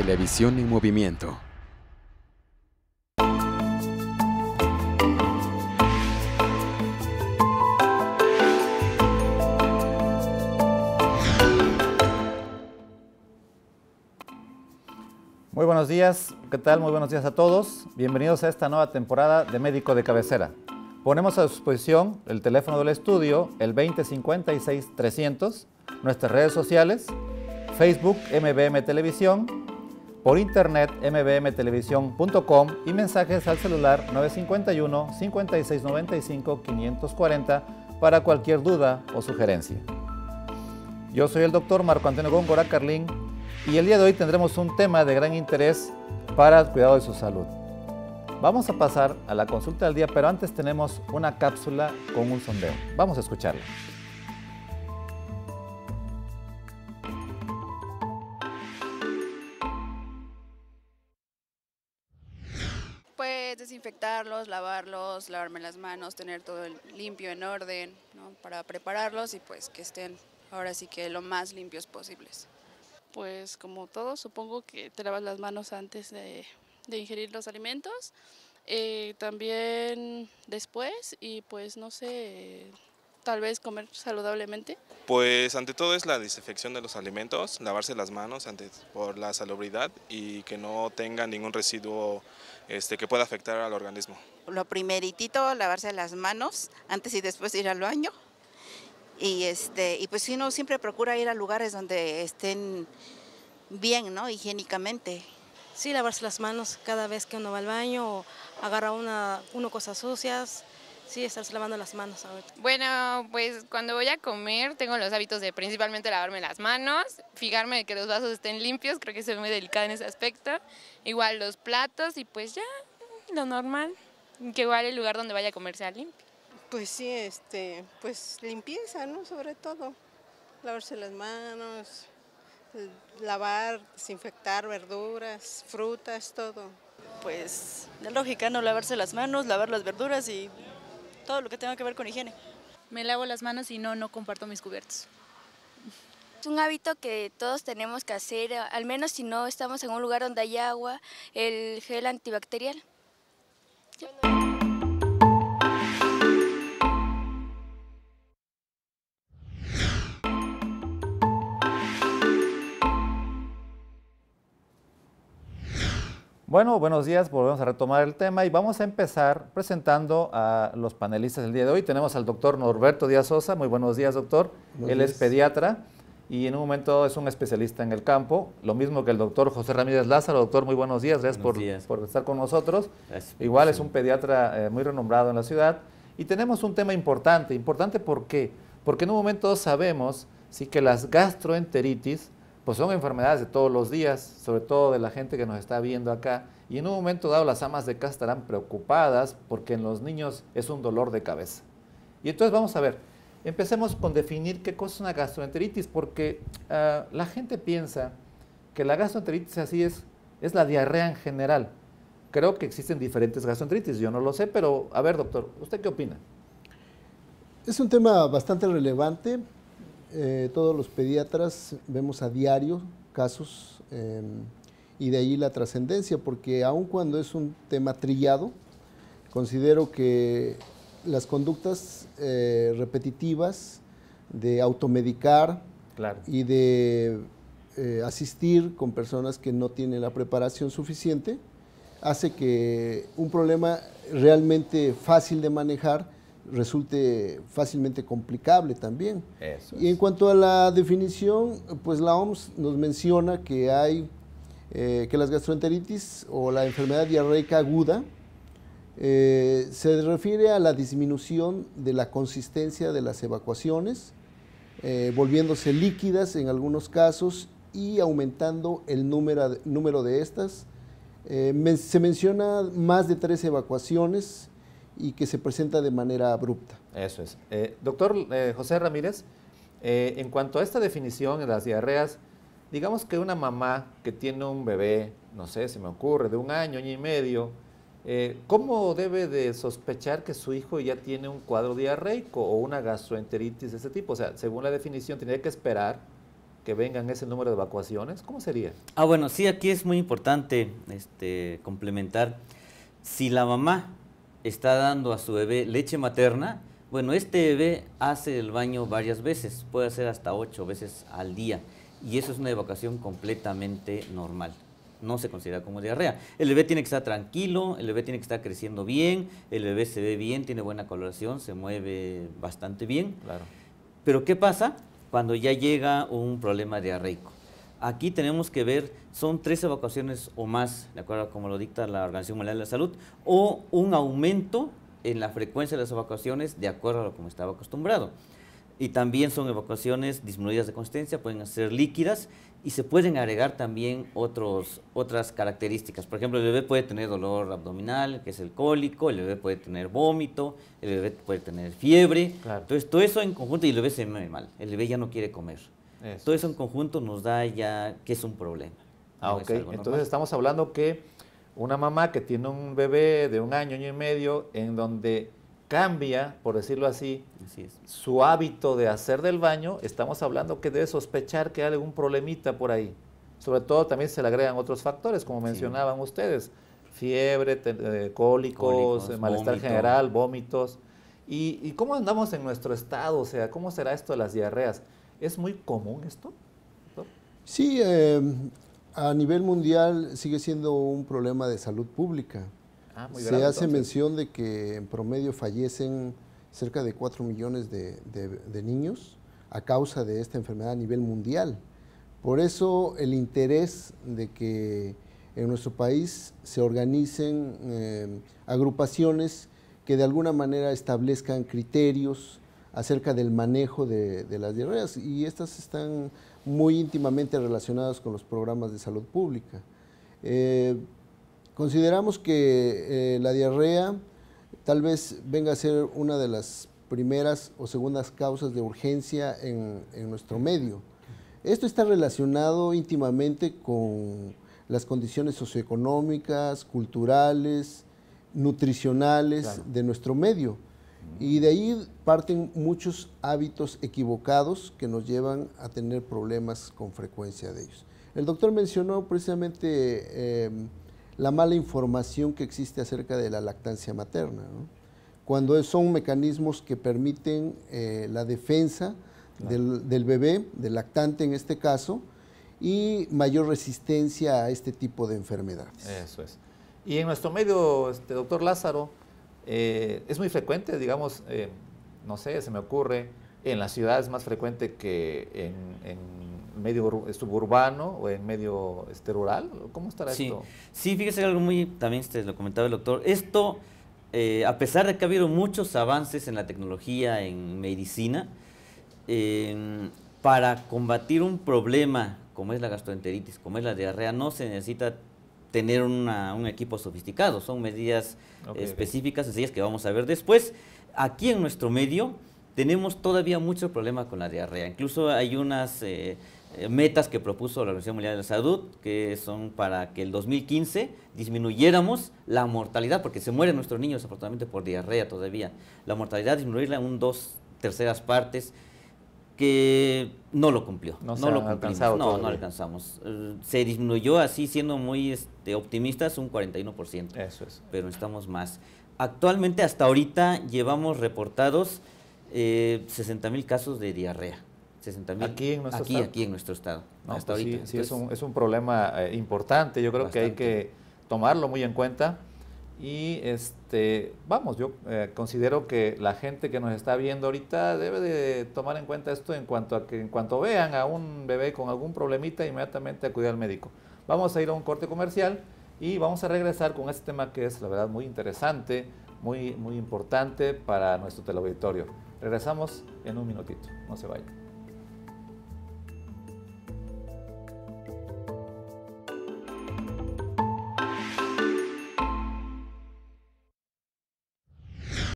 Televisión en Movimiento. Muy buenos días, ¿qué tal? Muy buenos días a todos. Bienvenidos a esta nueva temporada de Médico de Cabecera. Ponemos a disposición el teléfono del estudio, el 2056-300, nuestras redes sociales, Facebook MBM Televisión, por internet mbmtelevisión.com y mensajes al celular 951 5695 540 para cualquier duda o sugerencia. Yo soy el doctor Marco Antonio Góngora Carlín y el día de hoy tendremos un tema de gran interés para el cuidado de su salud. Vamos a pasar a la consulta del día, pero antes tenemos una cápsula con un sondeo. Vamos a escucharla. desinfectarlos, lavarlos, lavarme las manos, tener todo limpio, en orden, para prepararlos y pues que estén ahora sí que lo más limpios posibles. Pues como todo, supongo que te lavas las manos antes de, de ingerir los alimentos, eh, también después y pues no sé, tal vez comer saludablemente? Pues ante todo es la desinfección de los alimentos, lavarse las manos antes por la salubridad y que no tenga ningún residuo este, que pueda afectar al organismo. Lo primeritito, lavarse las manos antes y después ir al baño. Y, este, y pues si uno siempre procura ir a lugares donde estén bien, ¿no? Higiénicamente. Sí, lavarse las manos cada vez que uno va al baño o agarra una, uno cosas sucias, Sí, estarse lavando las manos ahora. Bueno, pues cuando voy a comer tengo los hábitos de principalmente lavarme las manos, fijarme de que los vasos estén limpios, creo que soy muy delicada en ese aspecto. Igual los platos y pues ya, lo normal, que igual el lugar donde vaya a comer sea limpio. Pues sí, este, pues limpieza, ¿no? Sobre todo, lavarse las manos, lavar, desinfectar verduras, frutas, todo. Pues la lógica, no lavarse las manos, lavar las verduras y todo lo que tenga que ver con higiene. Me lavo las manos y no, no comparto mis cubiertos. Es un hábito que todos tenemos que hacer, al menos si no estamos en un lugar donde hay agua, el gel antibacterial. Bueno, buenos días, volvemos a retomar el tema y vamos a empezar presentando a los panelistas del día de hoy. Tenemos al doctor Norberto Díaz Sosa, muy buenos días doctor, él es pediatra y en un momento es un especialista en el campo, lo mismo que el doctor José Ramírez Lázaro, doctor, muy buenos días, gracias por, estar con nosotros. Igual es un pediatra eh, muy renombrado en la ciudad y tenemos un tema importante, importante ¿por qué? Porque en un momento sabemos sí, que las gastroenteritis pues son enfermedades de todos los días, sobre todo de la gente que nos está viendo acá. Y en un momento dado las amas de casa estarán preocupadas porque en los niños es un dolor de cabeza. Y entonces vamos a ver, empecemos con definir qué cosa es una gastroenteritis, porque ah, la gente piensa que la gastroenteritis así es, es la diarrea en general. Creo que existen diferentes gastroenteritis, yo no lo sé, pero a ver doctor, ¿usted qué opina? Es un tema bastante relevante eh, todos los pediatras vemos a diario casos em, y de ahí la trascendencia, porque aun cuando es un tema trillado, considero que las conductas eh, repetitivas de automedicar y de eh, asistir con personas que no tienen la preparación suficiente, hace que un problema realmente fácil de manejar resulte fácilmente complicable también. y en cuanto a la definición, pues la OMS nos menciona que hay eh, que las gastroenteritis o la enfermedad diarreica aguda eh, se refiere a la disminución de la consistencia de las evacuaciones, eh, volviéndose líquidas en algunos casos y aumentando el número, número de estas. se menciona más de tres evacuaciones y que se presenta de manera abrupta. Eso es. Eh, doctor eh, José Ramírez, eh, en cuanto a esta definición de las diarreas, digamos que una mamá que tiene un bebé, no sé, se me ocurre, de un año, año y medio, ¿cómo debe de sospechar que su hijo ya tiene un cuadro diarreico o una gastroenteritis de ese tipo? O sea, según la definición, tendría que esperar que vengan ese número de evacuaciones? ¿Cómo sería? Ah, bueno, sí, aquí es muy importante este, complementar. Si la mamá está dando a su bebé leche materna, bueno, este bebé hace el baño varias veces, puede hacer hasta ocho veces al día, y eso es una evacuación completamente normal. No se considera como diarrea. El bebé tiene que estar tranquilo, el bebé tiene que estar creciendo bien, el bebé se ve bien, tiene buena coloración, se mueve bastante bien. Claro. Pero ¿qué pasa cuando ya llega un problema diarreico? Aquí tenemos que ver, son tres evacuaciones o más, de acuerdo a como lo dicta la Organización Mundial de la Salud, o un aumento en la frecuencia de las evacuaciones de acuerdo a lo como estaba acostumbrado. Y también son evacuaciones disminuidas de consistencia, pueden ser líquidas y se pueden agregar también otros, otras características. Por ejemplo, el bebé puede tener dolor abdominal, que es el cólico, el bebé puede tener vómito, el bebé puede tener fiebre. Entonces, todo eso en conjunto y el bebé se mueve mal, el bebé ya no quiere comer. Todo eso en conjunto nos da ya que es un problema. Ah, ok. Entonces estamos hablando que una mamá que tiene un bebé de un año, año y medio, en donde cambia, por decirlo así, su hábito de hacer del baño, estamos hablando que debe sospechar que hay algún problemita por ahí. Sobre todo también se le agregan otros factores, como mencionaban ustedes, fiebre, eh, cólicos, malestar general, vómitos. ¿Y cómo andamos en nuestro estado? O sea, ¿cómo será esto de las diarreas? ¿Es muy común esto? Sí, em, a nivel mundial sigue siendo un problema de salud pública. Ah, se hace mención de que en promedio fallecen cerca de 4 millones de, niños a causa de esta enfermedad a nivel mundial. Por eso el interés de que en nuestro país se organicen em, agrupaciones que de alguna manera establezcan criterios, acerca del manejo de, las diarreas y estas están muy íntimamente relacionadas con los programas de salud pública. Eh, consideramos que eh, la diarrea tal vez venga a ser una de las primeras o segundas causas de urgencia en, nuestro medio. Esto está relacionado íntimamente con las condiciones socioeconómicas, culturales, nutricionales de nuestro medio. Y de ahí parten muchos hábitos equivocados que nos llevan a tener problemas con frecuencia de ellos. El doctor mencionó precisamente em, la mala información que existe acerca de la lactancia materna, cuando son mecanismos que permiten eh, la defensa del, bebé, del lactante en este caso, y mayor resistencia a este tipo de enfermedades. Eso es. Y en nuestro medio, este, doctor Lázaro, eh, es muy frecuente, digamos, eh, no sé, se me ocurre, en las ciudades es más frecuente que en, medio suburbano o en medio este, rural. ¿Cómo estará esto? Sí, fíjese algo muy, también este, lo comentaba el doctor, esto, eh, a pesar de que ha habido muchos avances en la tecnología, en medicina, em, para combatir un problema como es la gastroenteritis, como es la diarrea, no se necesita tener un equipo sofisticado. Son medidas específicas, sencillas que vamos a ver después. Aquí en nuestro medio tenemos todavía mucho problema con la diarrea. Incluso hay unas eh, eh, metas que propuso la Organización Mundial de la Salud, que son para que el 2015 disminuyéramos la mortalidad, porque se mueren nuestros niños afortunadamente por diarrea todavía. La mortalidad disminuirla en un dos terceras partes que no lo cumplió. No, lo cumplimos. No, alcanzamos. Eh, se disminuyó así, siendo muy este, optimistas, un 41%. Eso es. Pero estamos más. Actualmente, hasta ahorita, llevamos reportados 60 eh, mil casos de diarrea. 60 mil. Aquí en nuestro estado. hasta ahorita. es, un, problema eh, importante. Yo creo que hay que tomarlo muy en cuenta. Y este, vamos, yo eh, considero que la gente que nos está viendo ahorita debe de tomar en cuenta esto en cuanto a que en cuanto vean a un bebé con algún problemita, inmediatamente acudir al médico. Vamos a ir a un corte comercial y vamos a regresar con este tema que es la verdad muy interesante, muy, muy importante para nuestro teleauditorio. Regresamos en un minutito, no se vayan.